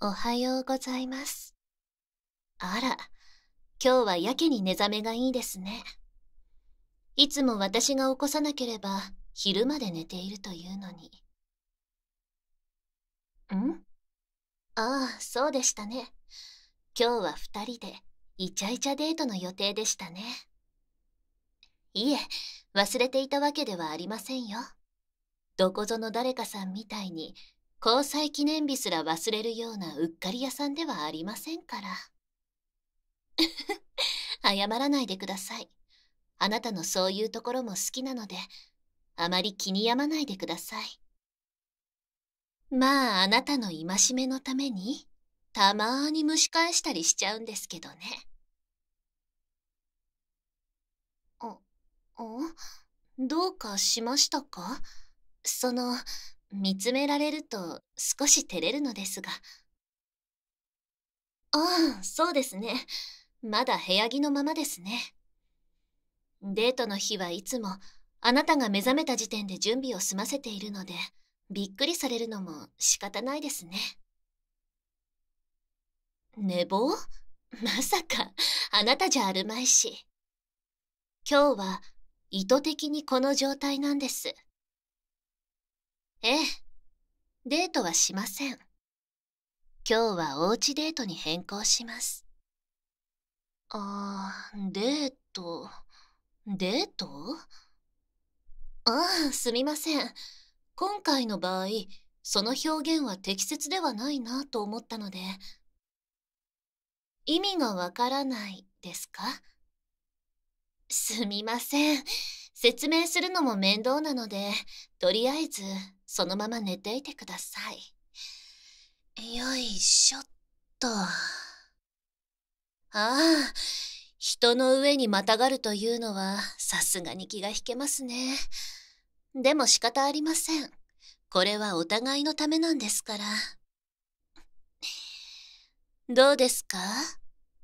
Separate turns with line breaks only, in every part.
おはようございます。あら、今日はやけに寝覚めがいいですね。いつも私が起こさなければ昼まで寝ているというのに。んああ、そうでしたね。今日は二人でイチャイチャデートの予定でしたね。いえ、忘れていたわけではありませんよ。どこぞの誰かさんみたいに交際記念日すら忘れるようなうっかり屋さんではありませんから。謝らないでください。あなたのそういうところも好きなので、あまり気に病まないでください。まあ、あなたの戒めのために、たまーに蒸し返したりしちゃうんですけどね。あ、あどうかしましたかその、見つめられると少し照れるのですが。ああ、そうですね。まだ部屋着のままですね。デートの日はいつもあなたが目覚めた時点で準備を済ませているので、びっくりされるのも仕方ないですね。寝坊まさか、あなたじゃあるまいし。今日は意図的にこの状態なんです。ええ。デートはしません。今日はおうちデートに変更します。ああ、デート、デートああ、すみません。今回の場合、その表現は適切ではないなと思ったので。意味がわからないですかすみません。説明するのも面倒なので、とりあえずそのまま寝ていてください。よいしょっと。ああ、人の上にまたがるというのはさすがに気が引けますね。でも仕方ありません。これはお互いのためなんですから。どうですか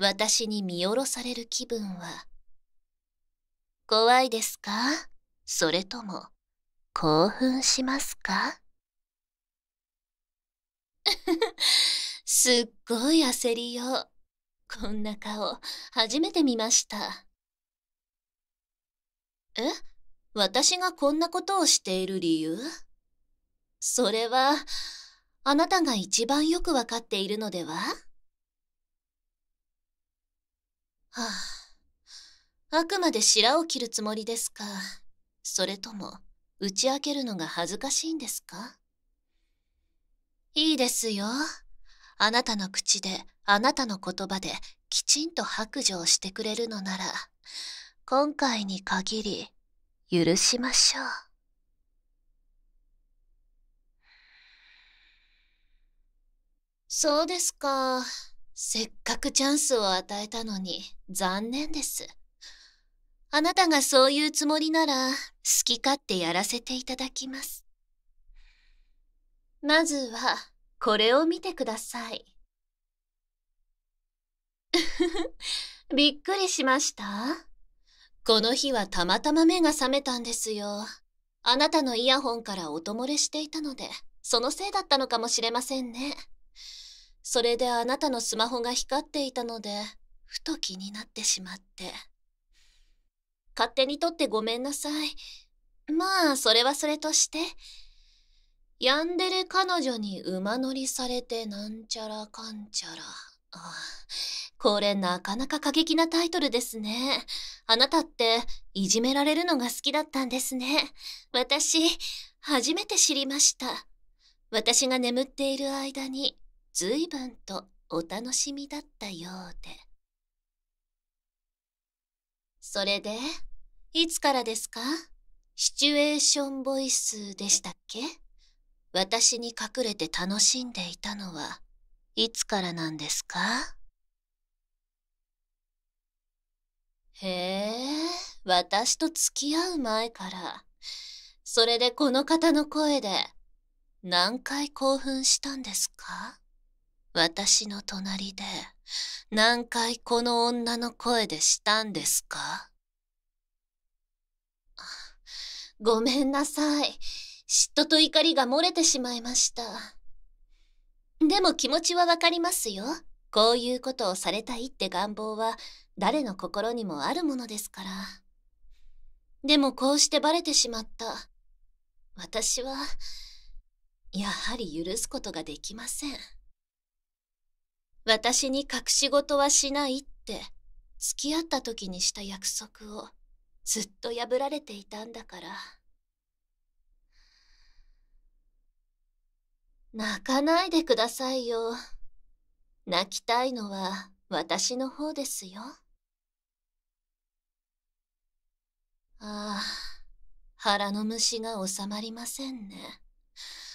私に見下ろされる気分は。怖いですかそれとも、興奮しますか すっごい焦りよ。こんな顔、初めて見ました。え私がこんなことをしている理由それは、あなたが一番よくわかっているのでははあ、あくまで白を切るつもりですか。それとも、打ち明けるのが恥ずかしいんですかいいですよ。あなたの口で、あなたの言葉で、きちんと白状してくれるのなら、今回に限り、許しましょう。そうですか。せっかくチャンスを与えたのに、残念です。あなたがそういうつもりなら、好き勝手やらせていただきます。まずは、これを見てください。びっくりしましたこの日はたまたま目が覚めたんですよ。あなたのイヤホンから音漏れしていたので、そのせいだったのかもしれませんね。それであなたのスマホが光っていたので、ふと気になってしまって。勝手に取ってごめんなさい。まあ、それはそれとして。ヤンデレ彼女に馬乗りされてなんちゃらかんちゃら。ああこれなかなか過激なタイトルですね。あなたっていじめられるのが好きだったんですね。私、初めて知りました。私が眠っている間に随分とお楽しみだったようで。それで、いつからですかシチュエーションボイスでしたっけ私に隠れて楽しんでいたのは、いつからなんですかへえ、私と付き合う前から。それでこの方の声で、何回興奮したんですか私の隣で。何回この女の声でしたんですかごめんなさい。嫉妬と怒りが漏れてしまいました。でも気持ちはわかりますよ。こういうことをされたいって願望は誰の心にもあるものですから。でもこうしてバレてしまった。私は、やはり許すことができません。私に隠し事はしないって付き合った時にした約束をずっと破られていたんだから泣かないでくださいよ泣きたいのは私の方ですよああ腹の虫が収まりませんね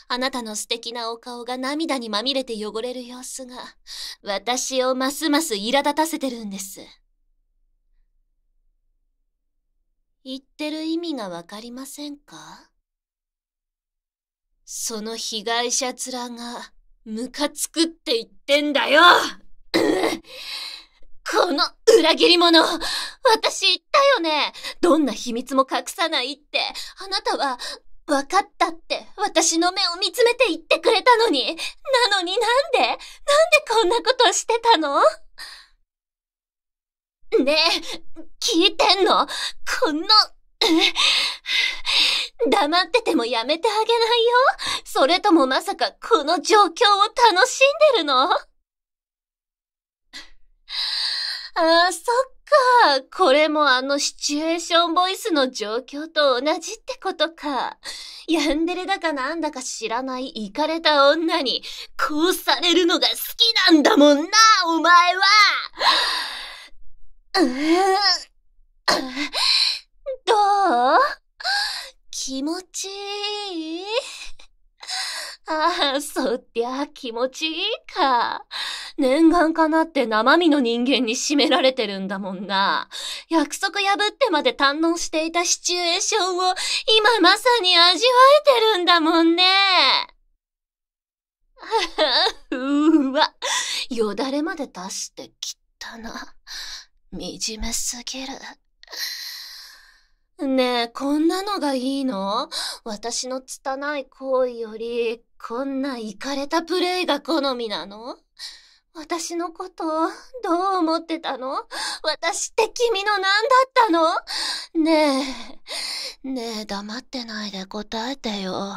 あなたの素敵なお顔が涙にまみれて汚れる様子が、私をますます苛立たせてるんです。言ってる意味がわかりませんかその被害者面が、ムカつくって言ってんだよ この裏切り者私言ったよねどんな秘密も隠さないって。あなたはわかったって私の目を見つめて言ってくれたのに、なのになんでなんでこんなことしてたのねえ、聞いてんのこんな、黙っててもやめてあげないよそれともまさかこの状況を楽しんでるのああ、そっか。か。これもあのシチュエーションボイスの状況と同じってことか。ヤンデレだかなんだか知らないイカれた女に、こうされるのが好きなんだもんな、お前は。どう気持ちいいああ、そりゃ気持ちいいか。念願かなって生身の人間に締められてるんだもんな。約束破ってまで堪能していたシチュエーションを今まさに味わえてるんだもんね。うわ、よだれまで出してきったな。惨めすぎる。ねえ、こんなのがいいの私の拙い行為より、こんなイカれたプレイが好みなの私のこと、どう思ってたの私って君の何だったのねえ、ねえ、黙ってないで答えてよ。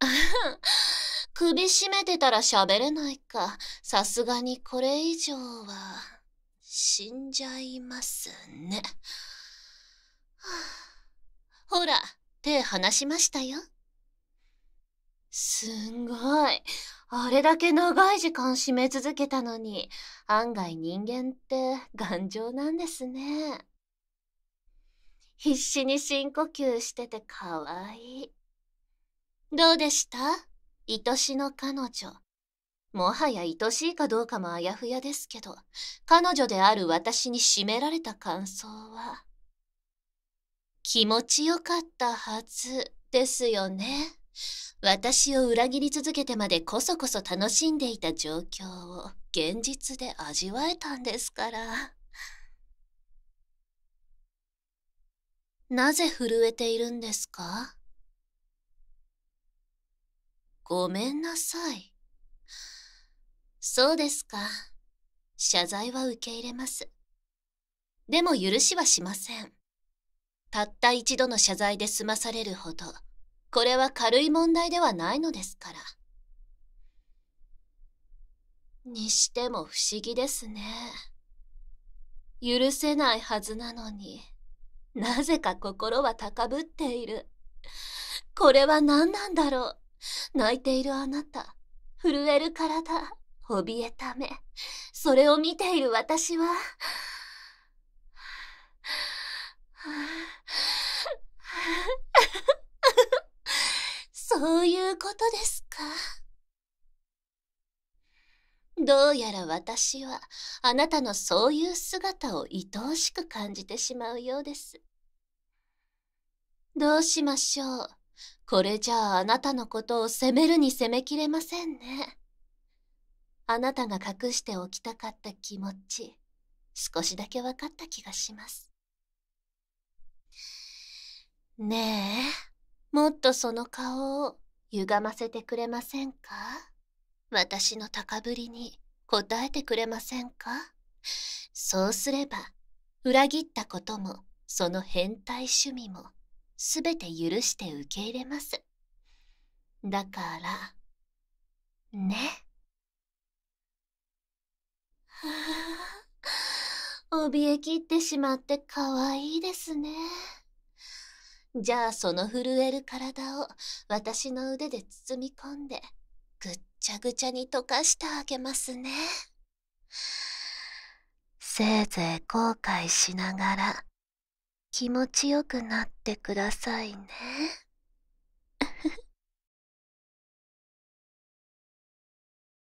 首絞めてたら喋れないか。さすがにこれ以上は。死んじゃいますね。ほら、手離しましたよ。すんごい。あれだけ長い時間締め続けたのに、案外人間って頑丈なんですね。必死に深呼吸しててかわいい。どうでした愛しの彼女、もはや愛しいかどうかもあやふやですけど、彼女である私に占められた感想は、気持ちよかったはずですよね。私を裏切り続けてまでこそこそ楽しんでいた状況を現実で味わえたんですから。なぜ震えているんですかごめんなさい。そうですか。謝罪は受け入れます。でも許しはしません。たった一度の謝罪で済まされるほど、これは軽い問題ではないのですから。にしても不思議ですね。許せないはずなのに、なぜか心は高ぶっている。これは何なんだろう。泣いているあなた、震える体。怯えた目。それを見ている私は、そういうことですか。どうやら私はあなたのそういう姿を愛おしく感じてしまうようです。どうしましょう。これじゃああなたのことを責めるに責めきれませんね。あなたが隠しておきたかった気持ち、少しだけ分かった気がします。ねえ、もっとその顔を歪ませてくれませんか私の高ぶりに応えてくれませんかそうすれば、裏切ったことも、その変態趣味も、すべて許して受け入れます。だから、ね。怯えきってしまってかわいいですね。じゃあその震える体を私の腕で包み込んで、ぐっちゃぐちゃに溶かしてあげますね。せいぜい後悔しながら、気持ちよくなってくださいね。